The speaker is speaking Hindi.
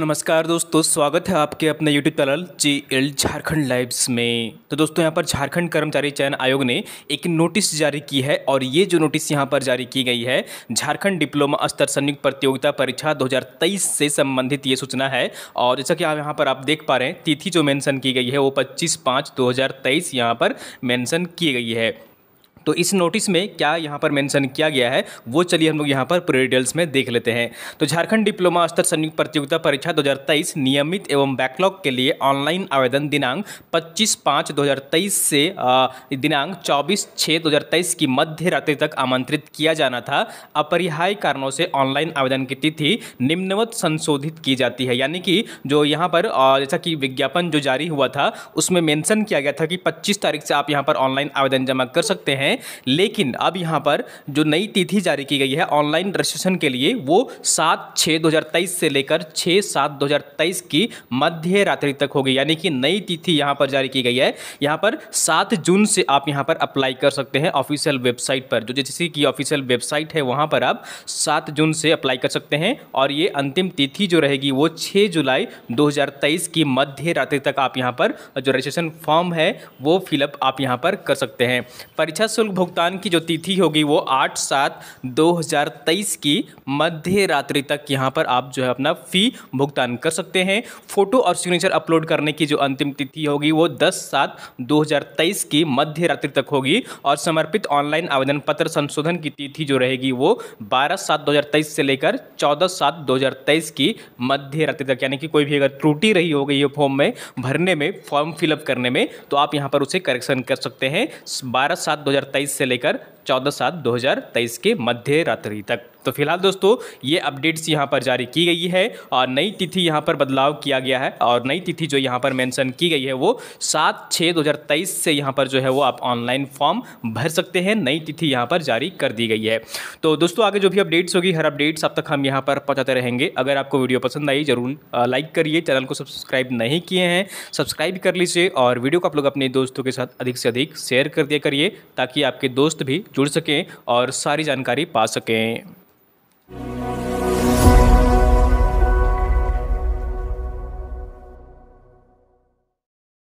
नमस्कार दोस्तों स्वागत है आपके अपने YouTube channel G L Jharkhand lives में तो दोस्तों यहाँ पर झारखंड कर्मचारी चयन आयोग ने एक नोटिस जारी की है और ये जो नोटिस यहाँ पर जारी की गई है झारखंड डिप्लोमा स्तर संयुक्त प्रतियोगिता परीक्षा 2023 से संबंधित ये सूचना है और जैसा कि आप यहाँ पर आप देख पा रहे हैं तिथि जो मैंसन की गई है वो पच्चीस पाँच दो यहाँ पर मैंसन की गई है तो इस नोटिस में क्या यहाँ पर मेंशन किया गया है वो चलिए हम लोग यहाँ पर पूरे डिटेल्स में देख लेते हैं तो झारखंड डिप्लोमा स्तर संयुक्त प्रतियोगिता परीक्षा 2023 नियमित एवं बैकलॉग के लिए ऑनलाइन आवेदन दिनांक 25 पाँच 2023 से दिनांक 24 छः 2023 की मध्य रात्रि तक आमंत्रित किया जाना था अपरिहाय कारणों से ऑनलाइन आवेदन की तिथि निम्नवत संशोधित की जाती है यानी कि जो यहाँ पर जैसा कि विज्ञापन जो जारी हुआ था उसमें मेंशन किया गया था कि पच्चीस तारीख से आप यहाँ पर ऑनलाइन आवेदन जमा कर सकते हैं हैं लेकिन अब यहाँ पर जो नई तिथि जारी की गई है ऑनलाइन रजिस्ट्रेशन के लिए वो सात छः दो से लेकर छः सात दो की मध्य रात्रि तक होगी यानी कि नई तिथि यहाँ पर जारी की गई है यहाँ पर सात जून से आप यहाँ पर अप्लाई कर सकते हैं ऑफिशियल वेबसाइट पर जो जैसे कि ऑफिशियल वेबसाइट है वहाँ पर आप सात जून से अप्लाई कर सकते हैं और ये अंतिम तिथि जो रहेगी वो छः जुलाई दो की मध्य रात्रि तक आप यहाँ पर जो रजिस्ट्रेशन फॉर्म है वो फिलअप आप यहाँ पर कर सकते हैं परीक्षा शुल्क भुगतान की जो तिथि होगी वो आठ सात दो हज़ार तेईस की मध्य रात्रि तक यहाँ पर आप जो है अपना फ़ी भुगतान कर सकते हैं फ़ोटो और सिग्नेचर अपलोड करने की जो अंतिम तिथि होगी वो दस सात दो हज़ार तेईस की मध्य रात्रि तक होगी और समर्पित ऑनलाइन आवेदन पत्र संशोधन की तिथि जो रहेगी वो बारह सात दो हज़ार तेईस से लेकर चौदह सात दो हज़ार तेईस की मध्य रात्रि तक यानी कि कोई भी अगर त्रुटि रही हो गई है फॉर्म में भरने में फॉर्म फिलअप करने में तो आप यहाँ पर उसे करेक्शन कर सकते हैं बारह सात दो हज़ार सत्ताईस से लेकर चौदह सात दो हज़ार तेईस के मध्य रात्रि तक तो फिलहाल दोस्तों ये अपडेट्स यहाँ पर जारी की गई है और नई तिथि यहाँ पर बदलाव किया गया है और नई तिथि जो यहाँ पर मेंशन की गई है वो सात छः तेईस से यहाँ पर जो है वो आप ऑनलाइन फॉर्म भर सकते हैं नई तिथि यहाँ पर जारी कर दी गई है तो दोस्तों आगे जो भी अपडेट्स होगी हर अपडेट्स अब तक हम यहाँ पर पहुँचाते रहेंगे अगर आपको वीडियो पसंद आई जरूर लाइक करिए चैनल को सब्सक्राइब नहीं किए हैं सब्सक्राइब कर लीजिए और वीडियो को आप लोग अपने दोस्तों के साथ अधिक से अधिक शेयर कर दिया करिए ताकि आपके दोस्त भी जुड़ सकें और सारी जानकारी पा सकें